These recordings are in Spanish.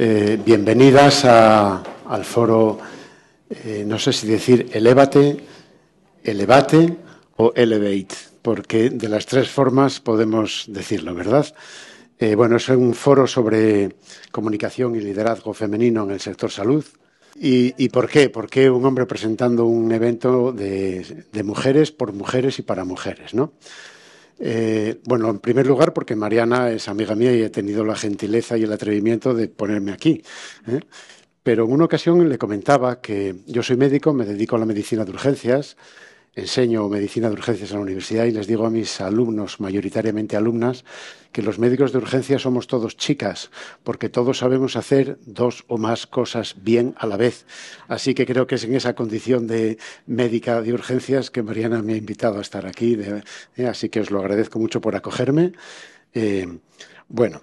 Eh, bienvenidas al foro, eh, no sé si decir Elevate, elevate o elevate, porque de las tres formas podemos decirlo, ¿verdad? Eh, bueno, es un foro sobre comunicación y liderazgo femenino en el sector salud. ¿Y, por qué? ¿Por qué un hombre presentando un evento de mujeres, por mujeres y para mujeres, no? Eh, bueno, en primer lugar, porque Mariana es amiga mía y he tenido la gentileza y el atrevimiento de ponerme aquí. ¿eh? Pero en una ocasión le comentaba que yo soy médico, me dedico a la medicina de urgencias enseño medicina de urgencias en la universidad y les digo a mis alumnos, mayoritariamente alumnas, que los médicos de urgencias somos todos chicas, porque todos sabemos hacer dos o más cosas bien a la vez. Así que creo que es en esa condición de médica de urgencias que Mariana me ha invitado a estar aquí. Eh, así que os lo agradezco mucho por acogerme. Eh, bueno,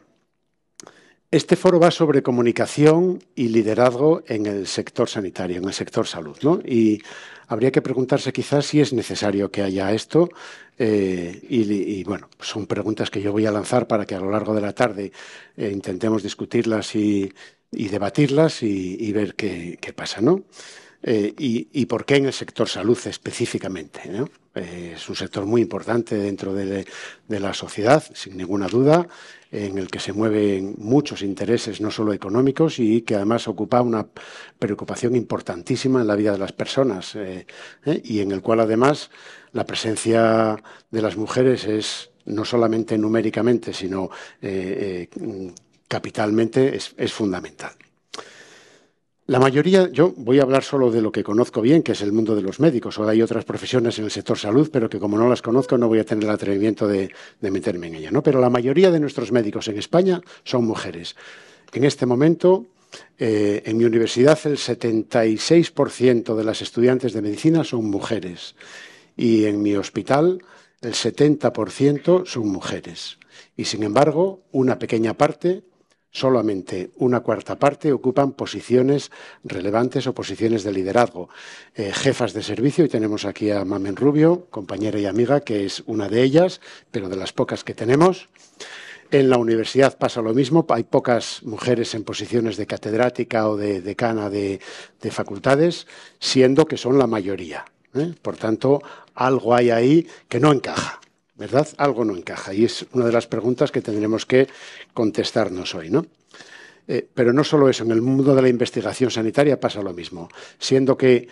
este foro va sobre comunicación y liderazgo en el sector sanitario, en el sector salud, ¿no? Y habría que preguntarse quizás si es necesario que haya esto. Eh, y, bueno, son preguntas que yo voy a lanzar para que a lo largo de la tarde eh, intentemos discutirlas y, debatirlas y, ver qué, qué, pasa, ¿no? Eh, y, por qué en el sector salud específicamente. Eh, es un sector muy importante dentro de, la sociedad, sin ninguna duda, en el que se mueven muchos intereses, no solo económicos, y que además ocupa una preocupación importantísima en la vida de las personas eh, y en el cual además la presencia de las mujeres es no solamente numéricamente, sino capitalmente es fundamental. La mayoría, yo voy a hablar solo de lo que conozco bien, que es el mundo de los médicos. Ahora hay otras profesiones en el sector salud, pero que como no las conozco no voy a tener el atrevimiento de, meterme en ella. ¿no? Pero la mayoría de nuestros médicos en España son mujeres. En este momento, eh, en mi universidad, el 76% de las estudiantes de medicina son mujeres. Y en mi hospital, el 70% son mujeres. Y sin embargo, una pequeña parte solamente una cuarta parte ocupan posiciones relevantes o posiciones de liderazgo. Eh, jefas de servicio, y tenemos aquí a Mamen Rubio, compañera y amiga, que es una de ellas, pero de las pocas que tenemos. En la universidad pasa lo mismo, hay pocas mujeres en posiciones de catedrática o de decana de, facultades, siendo que son la mayoría. ¿eh? Por tanto, algo hay ahí que no encaja. ¿verdad? Algo no encaja y es una de las preguntas que tendremos que contestarnos hoy, ¿no? Eh, pero no solo eso, en el mundo de la investigación sanitaria pasa lo mismo, siendo que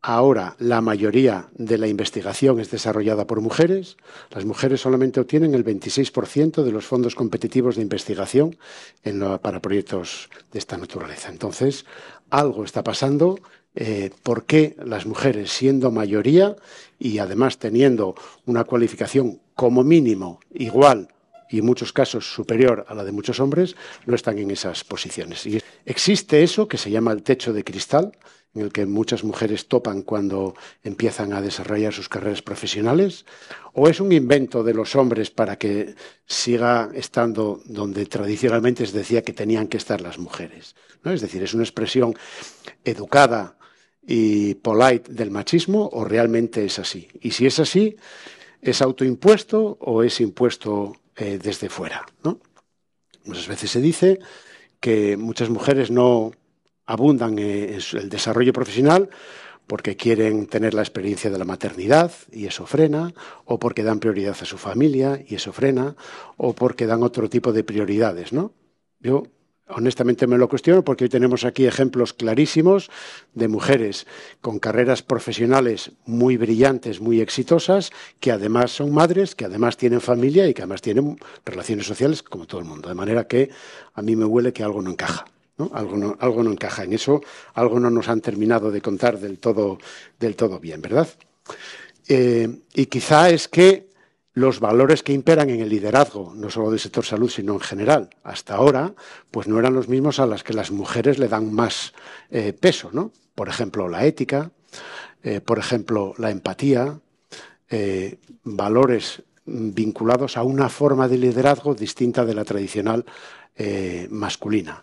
ahora la mayoría de la investigación es desarrollada por mujeres, las mujeres solamente obtienen el 26% de los fondos competitivos de investigación en para proyectos de esta naturaleza. Entonces, algo está pasando eh, por qué las mujeres, siendo mayoría y además teniendo una cualificación como mínimo igual y en muchos casos superior a la de muchos hombres, no están en esas posiciones. existe eso que se llama el techo de cristal, en el que muchas mujeres topan cuando empiezan a desarrollar sus carreras profesionales, o es un invento de los hombres para que siga estando donde tradicionalmente se decía que tenían que estar las mujeres. Es decir, es una expresión educada y polite del machismo o realmente es así. Y si es así, ¿es autoimpuesto o es impuesto eh, desde fuera? Muchas veces se dice que muchas mujeres no abundan en el desarrollo profesional porque quieren tener la experiencia de la maternidad y eso frena, o porque dan prioridad a su familia y eso frena, o porque dan otro tipo de prioridades, ¿no? Yo honestamente me lo cuestiono porque hoy tenemos aquí ejemplos clarísimos de mujeres con carreras profesionales muy brillantes, muy exitosas, que además son madres, que además tienen familia y que además tienen relaciones sociales como todo el mundo. De manera que a mí me huele que algo no encaja. Algo, no, encaja en eso, algo no nos han terminado de contar del todo, bien, ¿verdad? Eh, y quizá es que los valores que imperan en el liderazgo, no solo del sector salud, sino en general, hasta ahora, pues no eran los mismos a las que las mujeres le dan más eh, peso, ¿no? Por ejemplo, la ética, eh, por ejemplo, la empatía, eh, valores vinculados a una forma de liderazgo distinta de la tradicional masculina.